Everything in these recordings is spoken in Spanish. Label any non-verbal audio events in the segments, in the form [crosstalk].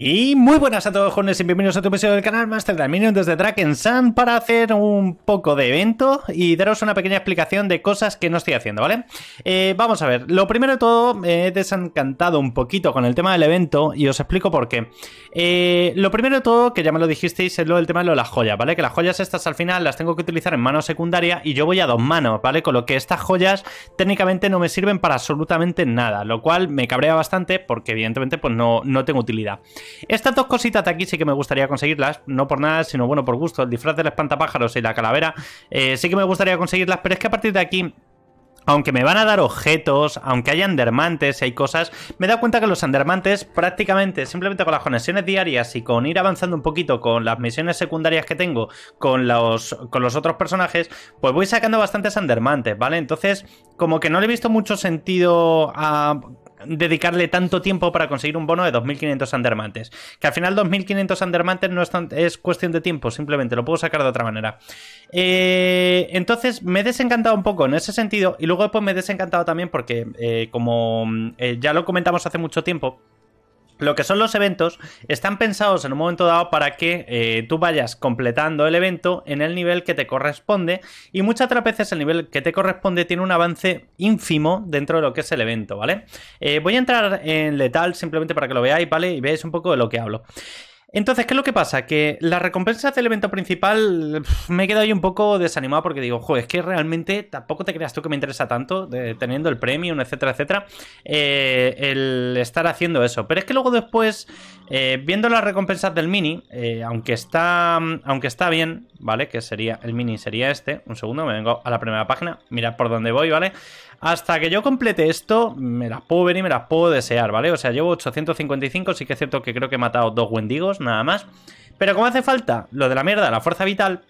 Y muy buenas a todos jóvenes y bienvenidos a otro episodio del canal Master Dominion desde Draken Sun para hacer un poco de evento y daros una pequeña explicación de cosas que no estoy haciendo, ¿vale? Eh, vamos a ver, lo primero de todo me he desencantado un poquito con el tema del evento y os explico por qué. Eh, lo primero de todo, que ya me lo dijisteis, es lo del tema de, de las joyas, ¿vale? Que las joyas estas al final las tengo que utilizar en mano secundaria y yo voy a dos manos, ¿vale? Con lo que estas joyas técnicamente no me sirven para absolutamente nada, lo cual me cabrea bastante porque evidentemente pues no, no tengo utilidad. Estas dos cositas de aquí sí que me gustaría conseguirlas, no por nada, sino bueno, por gusto. El disfraz del espantapájaros y la calavera eh, sí que me gustaría conseguirlas, pero es que a partir de aquí aunque me van a dar objetos, aunque haya andermantes y hay cosas, me he dado cuenta que los andermantes prácticamente, simplemente con las conexiones diarias y con ir avanzando un poquito con las misiones secundarias que tengo con los, con los otros personajes, pues voy sacando bastantes andermantes, ¿vale? Entonces, como que no le he visto mucho sentido a dedicarle tanto tiempo para conseguir un bono de 2.500 andermantes. Que al final 2.500 andermantes no es, es, cuestión de tiempo, simplemente lo puedo sacar de otra manera. Eh, entonces me he desencantado un poco en ese sentido y luego después pues, me he desencantado también porque eh, como mm, eh, ya lo comentamos hace mucho tiempo, lo que son los eventos están pensados en un momento dado para que eh, tú vayas completando el evento en el nivel que te corresponde y muchas otras veces el nivel que te corresponde tiene un avance ínfimo dentro de lo que es el evento, ¿vale? Eh, voy a entrar en letal simplemente para que lo veáis, ¿vale? Y veáis un poco de lo que hablo. Entonces, ¿qué es lo que pasa? Que las recompensas del evento principal me he quedado ahí un poco desanimado porque digo, joder, es que realmente tampoco te creas tú que me interesa tanto teniendo el premium, etcétera, etcétera, eh, el estar haciendo eso. Pero es que luego después, eh, viendo las recompensas del mini, eh, aunque, está, aunque está bien, ¿vale? Que sería, el mini sería este, un segundo, me vengo a la primera página, mirad por dónde voy, ¿vale? Hasta que yo complete esto, me las puedo ver y me las puedo desear, ¿vale? O sea, llevo 855, sí que es cierto que creo que he matado dos wendigos nada más. Pero como hace falta lo de la mierda, la fuerza vital,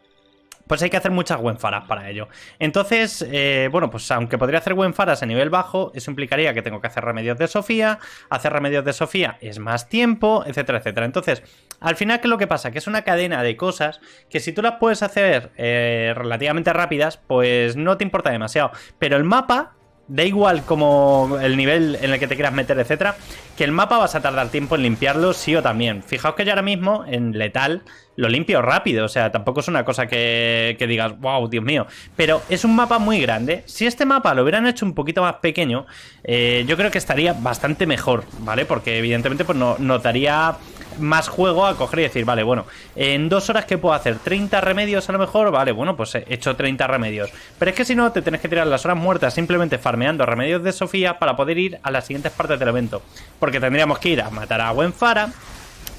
pues hay que hacer muchas faras para ello. Entonces, eh, bueno, pues aunque podría hacer faras a nivel bajo, eso implicaría que tengo que hacer remedios de Sofía, hacer remedios de Sofía es más tiempo, etcétera, etcétera. Entonces, al final, ¿qué es lo que pasa? Que es una cadena de cosas que si tú las puedes hacer eh, relativamente rápidas, pues no te importa demasiado. Pero el mapa da igual como el nivel en el que te quieras meter, etcétera, que el mapa vas a tardar tiempo en limpiarlo sí o también. Fijaos que yo ahora mismo en letal lo limpio rápido, o sea, tampoco es una cosa que, digas, wow, Dios mío, pero es un mapa muy grande. Si este mapa lo hubieran hecho un poquito más pequeño, eh, yo creo que estaría bastante mejor, ¿vale? Porque evidentemente pues no, notaría más juego a coger y decir, vale, bueno, en dos horas que puedo hacer 30 remedios a lo mejor, vale, bueno, pues he hecho 30 remedios. Pero es que si no, te tenés que tirar las horas muertas simplemente farmeando remedios de Sofía para poder ir a las siguientes partes del evento. Porque tendríamos que ir a matar a Gwenfara,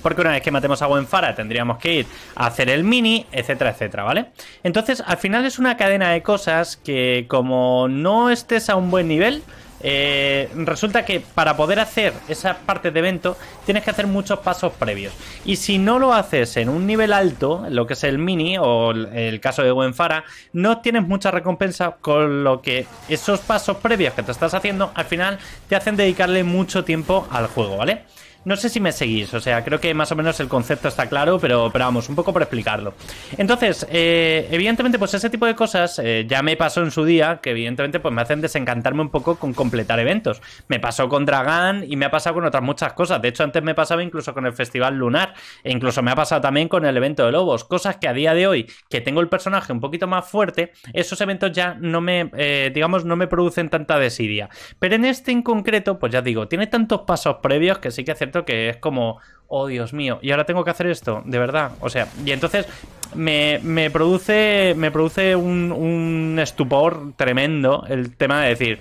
Porque una vez que matemos a Wenfara tendríamos que ir a hacer el mini, etcétera, etcétera, ¿vale? Entonces, al final es una cadena de cosas que como no estés a un buen nivel, eh, resulta que para poder hacer esas partes de evento tienes que hacer muchos pasos previos. Y si no lo haces en un nivel alto, lo que es el mini o el caso de Wenfara, no tienes mucha recompensa, con lo que esos pasos previos que te estás haciendo al final te hacen dedicarle mucho tiempo al juego, ¿vale? No sé si me seguís, o sea, creo que más o menos el concepto está claro, pero, vamos, un poco por explicarlo. Entonces, eh, evidentemente, pues ese tipo de cosas eh, ya me pasó en su día, que evidentemente pues me hacen desencantarme un poco con completar eventos. Me pasó con Dragán y me ha pasado con otras muchas cosas. De hecho, antes me pasaba incluso con el Festival Lunar, e incluso me ha pasado también con el evento de Lobos. Cosas que a día de hoy, que tengo el personaje un poquito más fuerte, esos eventos ya no me, eh, digamos, no me producen tanta desidia. Pero en este en concreto, pues ya digo, tiene tantos pasos previos que sí que hacer que es como, oh Dios mío, y ahora tengo que hacer esto, de verdad. O sea, y entonces me, produce, me produce un, estupor tremendo el tema de decir,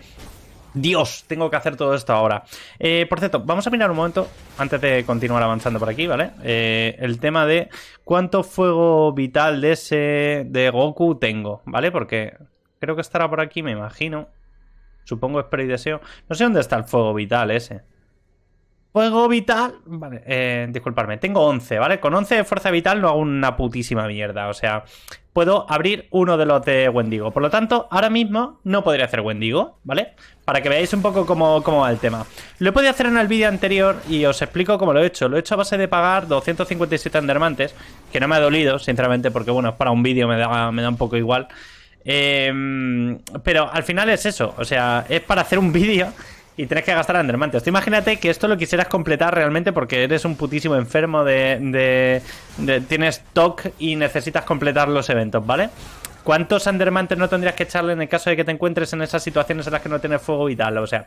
Dios, tengo que hacer todo esto ahora. Eh, por cierto, vamos a mirar un momento, antes de continuar avanzando por aquí, ¿vale? Eh, el tema de cuánto fuego vital de ese de Goku tengo, ¿vale? Porque creo que estará por aquí, me imagino. Supongo espero y deseo. No sé dónde está el fuego vital ese. Fuego vital. Vale, eh, disculparme. Tengo 11, ¿vale? Con 11 de fuerza vital no hago una putísima mierda. O sea, puedo abrir uno de los de Wendigo. Por lo tanto, ahora mismo no podría hacer Wendigo, ¿vale? Para que veáis un poco cómo, va el tema. Lo he podido hacer en el vídeo anterior y os explico cómo lo he hecho. Lo he hecho a base de pagar 257 andermantes, que no me ha dolido, sinceramente, porque bueno, es para un vídeo, me da, me da un poco igual. Em, pero al final es eso, o sea, es para hacer un [laughs] vídeo y tienes que gastar andermantes. imagínate que esto lo quisieras completar realmente porque eres un putísimo enfermo de, tienes TOC y necesitas completar los eventos, ¿vale? ¿Cuántos andermantes no tendrías que echarle en el caso de que te encuentres en esas situaciones en las que no tienes fuego vital? O sea,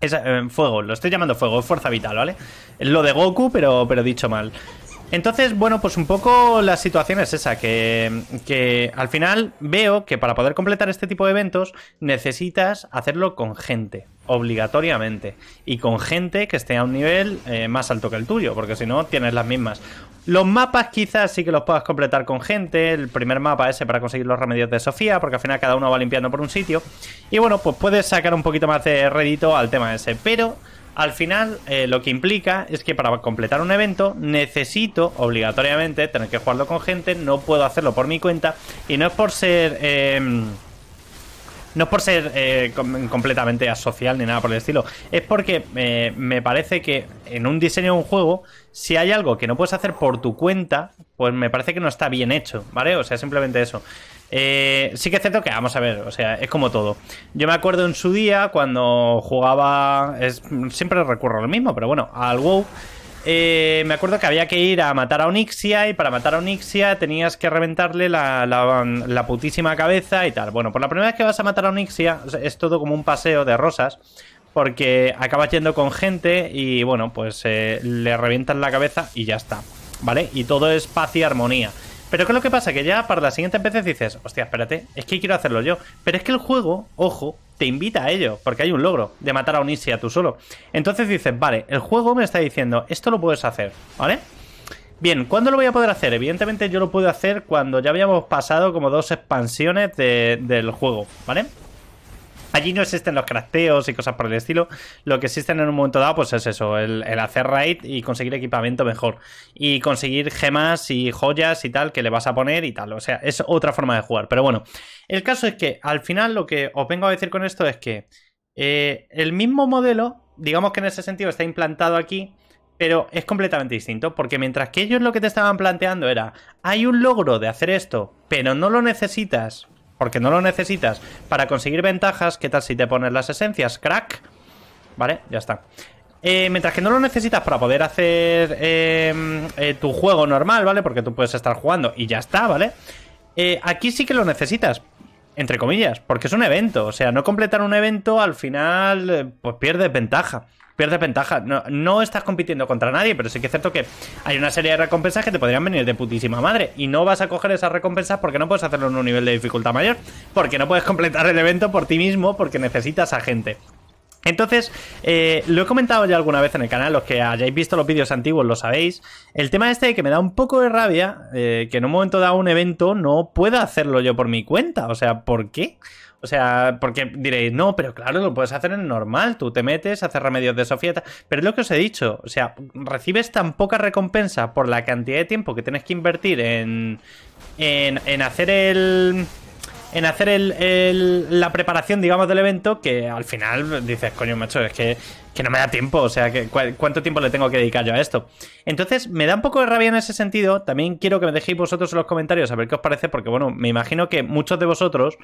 eh, fuego, lo estoy llamando fuego, fuerza vital, ¿vale? Lo de Goku, pero, pero dicho mal. Entonces, bueno, pues un poco la situación es esa, que, que al final veo que para poder completar este tipo de eventos necesitas hacerlo con gente, obligatoriamente, y con gente que esté a un nivel eh, más alto que el tuyo, porque si no, tienes las mismas. Los mapas quizás sí que los puedas completar con gente, el primer mapa ese para conseguir los remedios de Sofía, porque al final cada uno va limpiando por un sitio, y bueno, pues puedes sacar un poquito más de redito al tema ese, pero al final, eh, lo que implica es que para completar un evento necesito obligatoriamente tener que jugarlo con gente, no puedo hacerlo por mi cuenta y no es por ser... Em, no es por ser eh, completamente asocial ni nada por el estilo, es porque eh, me parece que en un diseño de un juego, si hay algo que no puedes hacer por tu cuenta, pues me parece que no está bien hecho, ¿vale? O sea, simplemente eso. Eh, sí que es cierto que, vamos a ver, o sea, es como todo. Yo me acuerdo en su día cuando jugaba, siempre recurro a lo mismo, pero bueno, al WoW. Eh, me acuerdo que había que ir a matar a Onixia y para matar a Onixia tenías que reventarle la, putísima cabeza y tal. Bueno, por la primera vez que vas a matar a Onixia es todo como un paseo de rosas porque acabas yendo con gente y bueno, pues eh, le revientas la cabeza y ya está. ¿Vale? Y todo es paz y armonía. Pero ¿qué es lo que pasa? Que ya para las siguientes veces dices, hostia, espérate, es que quiero hacerlo yo. Pero es que el juego, ojo, te invita a ello, porque hay un logro de matar a unirse a tú solo. Entonces dices, vale, el juego me está diciendo, esto lo puedes hacer, ¿vale? Bien, ¿cuándo lo voy a poder hacer? Evidentemente yo lo pude hacer cuando ya habíamos pasado como dos expansiones del juego, ¿vale? Allí no existen los crafteos y cosas por el estilo. Lo que existen en un momento dado, pues es eso, el, hacer raid y conseguir equipamiento mejor. Y conseguir gemas y joyas y tal que le vas a poner y tal. O sea, es otra forma de jugar. Pero bueno, el caso es que al final lo que os vengo a decir con esto es que eh, el mismo modelo, digamos que en ese sentido está implantado aquí, pero es completamente distinto, porque mientras que ellos lo que te estaban planteando era, hay un logro de hacer esto, pero no lo necesitas porque no lo necesitas para conseguir ventajas, ¿qué tal si te pones las esencias? Crack. Vale, ya está. Eh, mientras que no lo necesitas para poder hacer eh, eh, tu juego normal, ¿vale? Porque tú puedes estar jugando y ya está, ¿vale? aquí sí que lo necesitas, entre comillas, porque es un evento. O sea, no completar un evento al final, pues pierdes ventaja pierdes ventaja. No, estás compitiendo contra nadie, pero sí que es cierto que hay una serie de recompensas que te podrían venir de putísima madre. Y no vas a coger esas recompensas porque no puedes hacerlo en un nivel de dificultad mayor, porque no puedes completar el evento por ti mismo, porque necesitas a gente. Entonces, eh, lo he comentado ya alguna vez en el canal, los que hayáis visto los vídeos antiguos lo sabéis. El tema este que me da un poco de rabia, eh, que en un momento dado un evento no pueda hacerlo yo por mi cuenta. O sea, ¿por qué? O sea, porque diréis, no, pero claro, lo puedes hacer en normal. Tú te metes, haces remedios de Sofía. Pero es lo que os he dicho. O sea, recibes tan poca recompensa por la cantidad de tiempo que tienes que invertir en, en, en hacer el en hacer el, la preparación, digamos, del evento, que al final dices, coño, macho, es que que no me da tiempo, o sea, que, ¿cuánto tiempo le tengo que dedicar yo a esto? Entonces, me da un poco de rabia en ese sentido, también quiero que me dejéis vosotros en los comentarios a ver qué os parece, porque bueno, me imagino que muchos de vosotros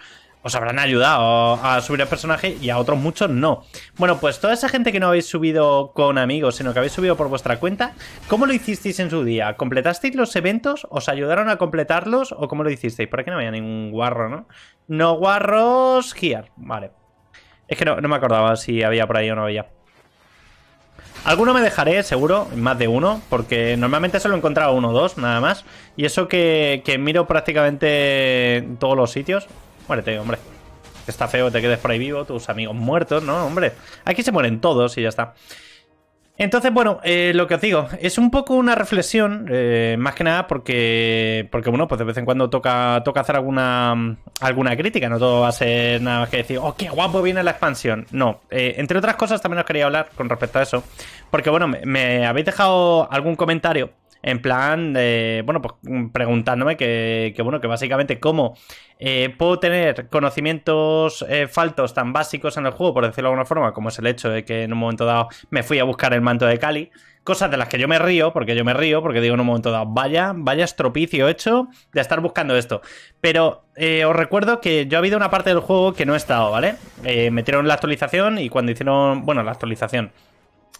os habrán ayudado a subir el personaje y a otros muchos no. Bueno, pues toda esa gente que no habéis subido con amigos, sino que habéis subido por vuestra cuenta, ¿cómo lo hicisteis en su día? ¿Completasteis los eventos? ¿Os ayudaron a completarlos? ¿O cómo lo hicisteis? Por aquí no había ningún guarro, ¿no? No guarros, here. Vale. Es que no, no me acordaba si había por ahí o no había. Alguno me dejaré, seguro, más de uno, porque normalmente solo he encontrado uno o dos, nada más. Y eso que, que miro prácticamente todos los sitios. Muérete, hombre. Está feo te quedes por ahí vivo, tus amigos muertos, ¿no? Hombre, aquí se mueren todos y ya está. Entonces, bueno, eh, lo que os digo, es un poco una reflexión, eh, más que nada porque, porque, bueno, pues de vez en cuando toca, toca hacer alguna, alguna crítica, no todo va a ser nada más que decir, oh, qué guapo viene la expansión. No, eh, entre otras cosas también os quería hablar con respecto a eso, porque, bueno, me, me habéis dejado algún comentario en plan, eh, bueno, pues mm, preguntándome que, que, bueno, que básicamente cómo eh, puedo tener conocimientos eh, faltos tan básicos en el juego, por decirlo de alguna forma, como es el hecho de que en un momento dado me fui a buscar el manto de Cali, cosas de las que yo me río, porque yo me río, porque digo en un momento dado, vaya, vaya estropicio hecho de estar buscando esto. Pero eh, os recuerdo que yo ha habido una parte del juego que no he estado, ¿vale? metieron la actualización y cuando hicieron, bueno, la actualización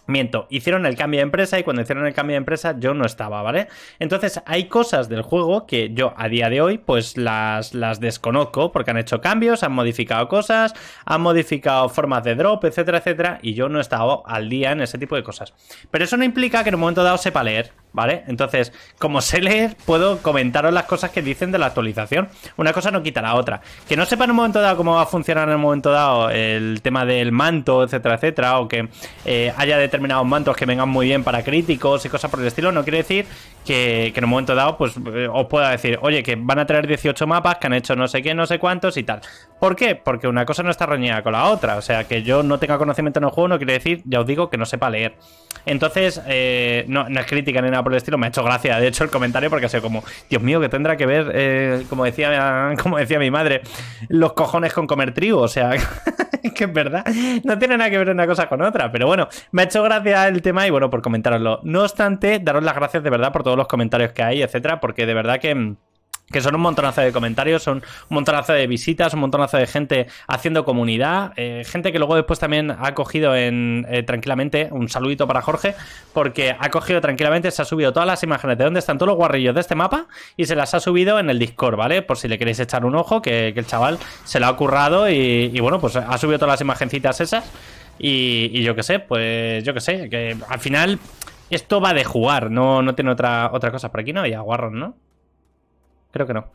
Miento, hicieron el cambio de empresa y cuando hicieron el cambio de empresa yo no estaba, ¿vale? Entonces hay cosas del juego que yo a día de hoy pues las, las desconozco porque han hecho cambios, han modificado cosas, han modificado formas de drop, etcétera, etcétera, y yo no estaba al día en ese tipo de cosas. Pero eso no implica que en un momento dado sepa leer, ¿vale? Entonces, como sé leer, puedo comentaros las cosas que dicen de la actualización. Una cosa no quita la otra. Que no sepa en un momento dado cómo va a funcionar en un momento dado el tema del manto, etcétera, etcétera, o que eh, haya detrás determinados mantos que vengan muy bien para críticos y cosas por el estilo, no quiere decir que, en un momento dado pues eh, os pueda decir, oye, que van a traer 18 mapas, que han hecho no sé qué, no sé cuántos y tal. ¿Por qué? Porque una cosa no está reñida con la otra. O sea, que yo no tenga conocimiento en el juego no quiere decir, ya os digo, que no sepa leer. Entonces, eh, no, es crítica ni nada por el estilo, me ha hecho gracia, de hecho, el comentario porque ha sido como, Dios mío, que tendrá que ver, eh, como, decía, [laughs] como decía mi madre, los cojones con comer trigo. O sea, [laughs] que es verdad, no tiene nada que ver una cosa con otra, pero bueno, me ha hecho Gracias al tema y bueno, por comentaroslo No obstante, daros las gracias de verdad por todos los comentarios que hay, etcétera, porque de verdad que que son un montonazo de comentarios, son un montonazo de visitas, un montonazo de gente haciendo comunidad, eh, gente que luego después también ha cogido en eh, tranquilamente, un saludito para Jorge, porque ha cogido tranquilamente, se ha subido todas las imágenes de dónde están todos los guarrillos de este mapa y se las ha subido en el Discord, ¿vale? Por si le queréis echar un ojo, que, el chaval se lo ha currado y bueno, pues ha subido todas las imagencitas esas y, yo qué sé, pues yo qué sé, que al final esto va de jugar, no, no tiene otra, otra cosa. Por aquí no había guarros, ¿no? creo que no.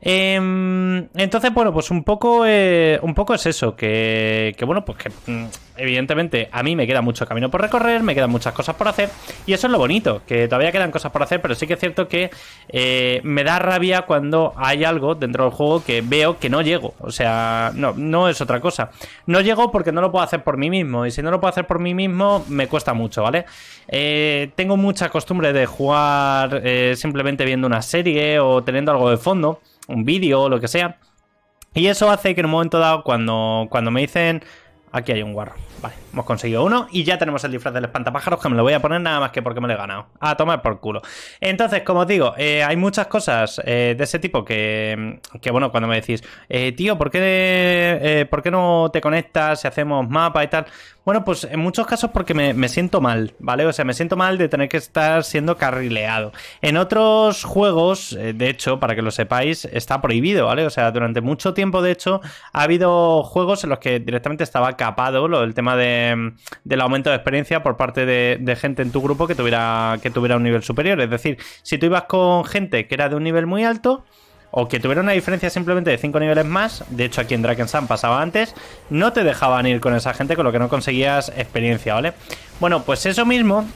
Em, entonces, bueno, pues un poco, eh, un poco es eso, que, bueno, pues que mm, evidentemente a mí me queda mucho camino por recorrer, me quedan muchas cosas por hacer, y eso es lo bonito, que todavía quedan cosas por hacer, pero sí que es cierto que eh, me da rabia cuando hay algo dentro del juego que veo que no llego, o sea, no, no es otra cosa. No llego porque no lo puedo hacer por mí mismo, y si no lo puedo hacer por mí mismo, me cuesta mucho, ¿vale? Eh, tengo mucha costumbre de jugar simplemente viendo una serie o teniendo algo de fondo, un vídeo o lo que sea. Y eso hace que en un momento dado, cuando, cuando me dicen, aquí hay un guarro, vale, hemos conseguido uno y ya tenemos el disfraz del espantapájaros que me lo voy a poner nada más que porque me lo he ganado. A tomar por culo. Entonces, como os digo, eh, hay muchas cosas eh, de ese tipo que, que, bueno, cuando me decís, eh, tío, ¿por qué, eh, ¿por qué no te conectas si hacemos mapa y tal? Bueno, pues en muchos casos porque me, siento mal, ¿vale? O sea, me siento mal de tener que estar siendo carrileado. En otros juegos, de hecho, para que lo sepáis, está prohibido, ¿vale? O sea, durante mucho tiempo, de hecho, ha habido juegos en los que directamente estaba capado lo, el tema de eh, del aumento de experiencia por parte de, gente en tu grupo que tuviera, que tuviera un nivel superior. Es decir, si tú ibas con gente que era de un nivel muy alto, o que tuviera una diferencia simplemente de 5 niveles más, de hecho aquí en Sun pasaba antes, no te dejaban ir con esa gente con lo que no conseguías experiencia, ¿vale? Bueno, pues eso mismo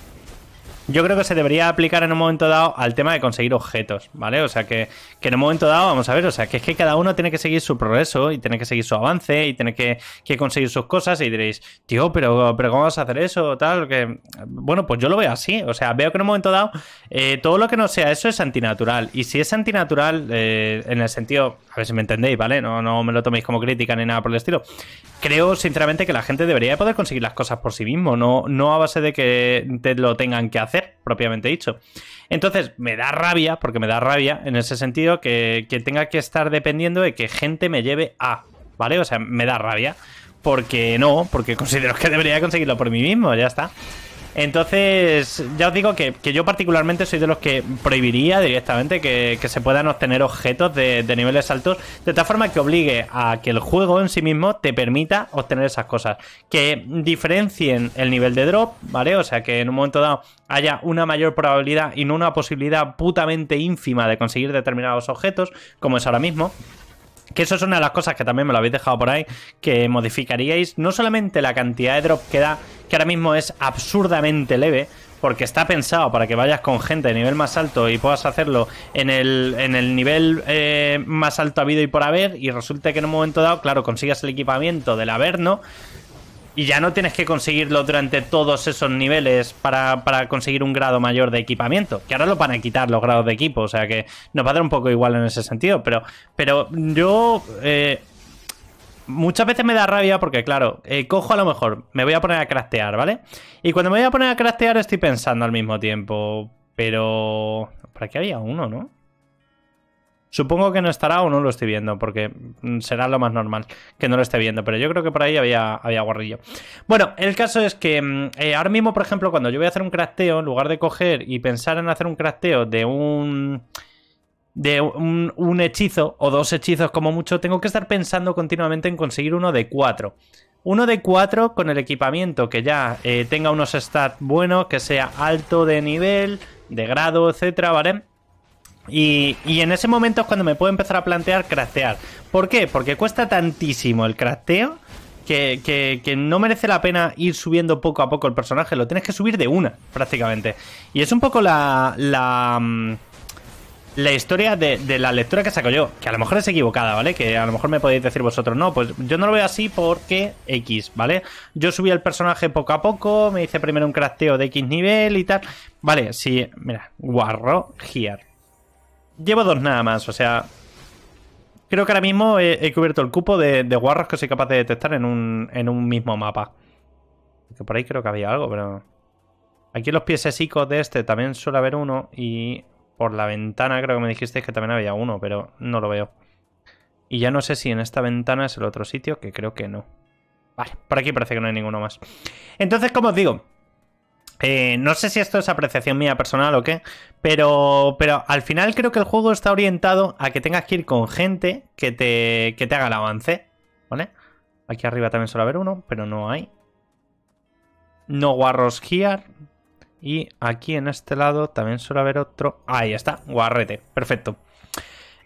yo creo que se debería aplicar en un momento dado al tema de conseguir objetos, ¿vale? O sea, que, en un momento dado, vamos a ver, o sea, que es que cada uno tiene que seguir su progreso y tiene que seguir su avance y tiene que, conseguir sus cosas y diréis, tío, pero, pero ¿cómo vas a hacer eso? Tal, que... Bueno, pues yo lo veo así, o sea, veo que en un momento dado eh, todo lo que no sea eso es antinatural y si es antinatural eh, en el sentido, a ver si me entendéis, ¿vale? No, no me lo toméis como crítica ni nada por el estilo. Creo sinceramente que la gente debería poder conseguir las cosas por sí mismo, no, no a base de que te lo tengan que hacer propiamente dicho. Entonces, me da rabia, porque me da rabia en ese sentido que, que tenga que estar dependiendo de que gente me lleve a, ¿vale? O sea, me da rabia porque no, porque [laughs] considero que debería conseguirlo por mí mismo, ya está. Entonces, ya os digo que, yo particularmente soy de los que prohibiría directamente que, se puedan obtener objetos de, de, niveles altos, de tal forma que obligue a que el juego en sí mismo te permita obtener esas cosas. Que diferencien el nivel de drop, ¿vale? O sea, que en un momento dado haya una mayor probabilidad y no una posibilidad putamente ínfima de conseguir determinados objetos, como es ahora mismo que eso es una de las cosas que también me lo habéis dejado por ahí, que modificaríais no solamente la cantidad de drop que da, que ahora mismo es absurdamente leve, porque está pensado para que vayas con gente de nivel más alto y puedas hacerlo en el, nivel eh, más alto habido y por haber, y resulta que en un momento dado, claro, consigas el equipamiento del ¿no? Y ya no tienes que conseguirlo durante todos esos niveles para, conseguir un grado mayor de equipamiento. Que ahora lo van a quitar los grados de equipo, o sea que nos va a dar un poco igual en ese sentido. Pero, pero yo... Eh, muchas veces me da rabia porque, claro, eh, cojo a lo mejor, me voy a poner a craftear, ¿vale? Y cuando me voy a poner a craftear estoy pensando al mismo tiempo, pero... ¿Para qué había uno, no? Supongo que no estará o no lo estoy viendo, porque será lo más normal que no lo esté viendo, pero yo creo que por ahí había, había guarrillo. Bueno, el caso es que mm, eh, ahora mismo, por ejemplo, cuando yo voy a hacer un crafteo, en lugar de coger y pensar en hacer un crafteo de un de un, hechizo o dos hechizos como mucho, tengo que estar pensando continuamente en conseguir uno de cuatro. Uno de cuatro con el equipamiento que ya eh, tenga unos stats buenos, que sea alto de nivel, de grado, etcétera, ¿vale? Y, en ese momento es cuando me puedo empezar a plantear craftear. ¿Por qué? Porque cuesta tantísimo el crafteo que, no merece la pena ir subiendo poco a poco el personaje. Lo tienes que subir de una, prácticamente. Y es un poco la. la mm, la historia de, la lectura que saco yo, que a lo mejor es equivocada, ¿vale? Que a lo mejor me podéis decir vosotros, no, pues yo no lo veo así porque X, ¿vale? Yo subí el personaje poco a poco, me hice primero un crafteo de X nivel y tal. Vale, si, mira, guarro here. Llevo dos nada más, o sea... Creo que ahora mismo he, cubierto el cupo de, guarros que soy capaz de detectar en un, mismo mapa. Que por ahí creo que había algo, pero... Aquí en los piesecicos de este también suele haber uno y por la ventana creo que me dijisteis que también había uno, pero no lo veo. Y ya no sé si en esta ventana es el otro sitio, que creo que no. Vale, por aquí parece que no hay ninguno más. Entonces, como os digo, eh, no sé si esto es apreciación mía personal o qué, pero, pero al final creo que el juego está orientado a que tengas que ir con gente que te, te haga el avance, ¿vale? Aquí arriba también suele haber uno, pero no hay. No guarros Y aquí en este lado también suele haber otro. Ahí está, guarrete, perfecto.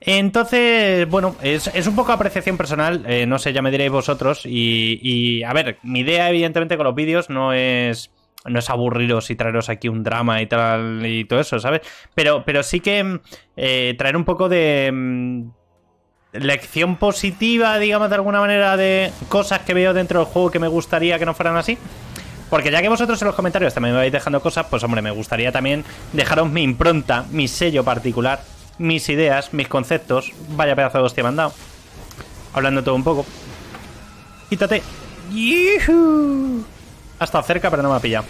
Entonces, bueno, es, un poco apreciación personal, eh, no sé, ya me diréis vosotros. Y, y, a ver, mi idea evidentemente con los vídeos no es no es aburriros y traeros aquí un drama y tal y todo eso, ¿sabes? Pero, pero sí que mm, eh, traer un poco de mm, lección positiva, digamos de alguna manera, de cosas que veo dentro del juego que me gustaría que no fueran así. Porque ya que vosotros en los comentarios también me vais dejando cosas, pues hombre, me gustaría también dejaros mi impronta, mi sello particular, mis ideas, mis conceptos. Vaya pedazo de hostia me han dado. Hablando todo un poco. Quítate. hasta cerca, pero no me ha pillado.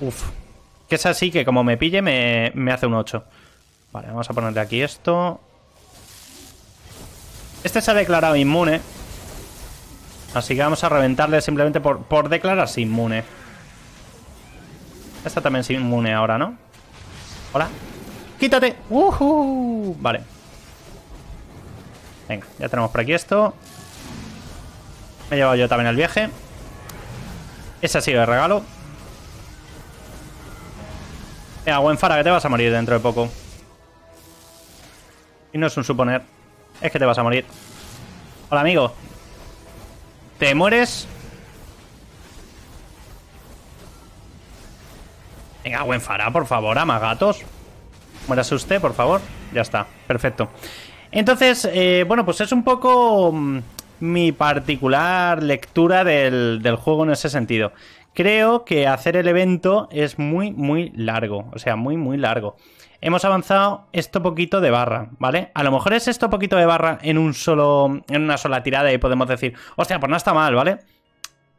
Uf. Que es así que como me pille me, hace un 8. Vale, vamos a ponerle aquí esto. Este se ha declarado inmune. Así que vamos a reventarle simplemente por, por declararse inmune. Esta también es inmune ahora, ¿no? Hola. ¡Quítate! Vale. Venga, ya tenemos por aquí esto. Me he llevado yo también el viaje. Ese ha sido el regalo. Venga, fara, que te vas a morir dentro de poco. Y no es un suponer. Es que te vas a morir. Hola, amigo. ¿Te mueres? Venga, fara, por favor, ama gatos. Muérase usted, por favor. Ya está, perfecto. Entonces, eh, bueno, pues es un poco mm, mi particular lectura del, del juego en ese sentido. Creo que hacer el evento es muy, muy largo. O sea, muy, muy largo. Hemos avanzado esto poquito de barra, ¿vale? A lo mejor es esto poquito de barra en un solo. en una sola tirada y podemos decir, o sea, pues no está mal, ¿vale?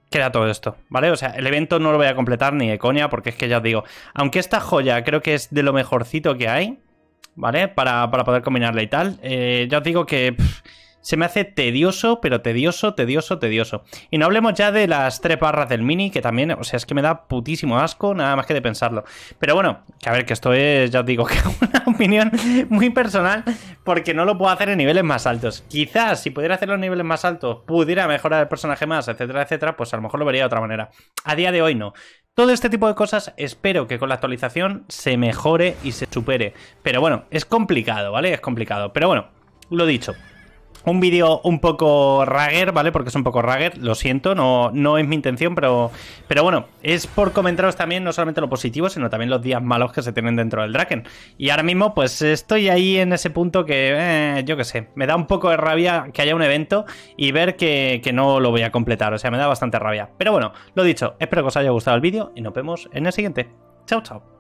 queda todo esto, ¿vale? O sea, el evento no lo voy a completar ni de coña, porque es que ya os digo, aunque esta joya creo que es de lo mejorcito que hay, ¿vale? Para, poder combinarla y tal, eh, ya os digo que se me hace tedioso, pero tedioso, tedioso, tedioso. Y no hablemos ya de las tres barras del mini, que también, o sea, es que me da putísimo asco, nada más que de pensarlo. Pero bueno, que a ver, que esto es, ya os digo, [laughs] que una opinión muy personal, porque no lo puedo hacer en niveles más altos. Quizás si pudiera hacerlo en niveles más altos, pudiera mejorar el personaje más, etcétera, etcétera, pues a lo mejor lo vería de otra manera. A día de hoy no. Todo este tipo de cosas espero que con la actualización se mejore y se supere. Pero bueno, es complicado, ¿vale? Es complicado. Pero bueno, lo dicho. Un vídeo un poco rager, ¿vale? Porque es un poco ragger, lo siento, no, no es mi intención, pero, pero bueno, es por comentaros también no solamente lo positivo, sino también los días malos que se tienen dentro del Draken. Y ahora mismo, pues estoy ahí en ese punto que, eh, yo qué sé, me da un poco de rabia que haya un evento y ver que, que no lo voy a completar, o sea, me da bastante rabia. Pero bueno, lo dicho, espero que os haya gustado el vídeo y nos vemos en el siguiente. Chao, chao.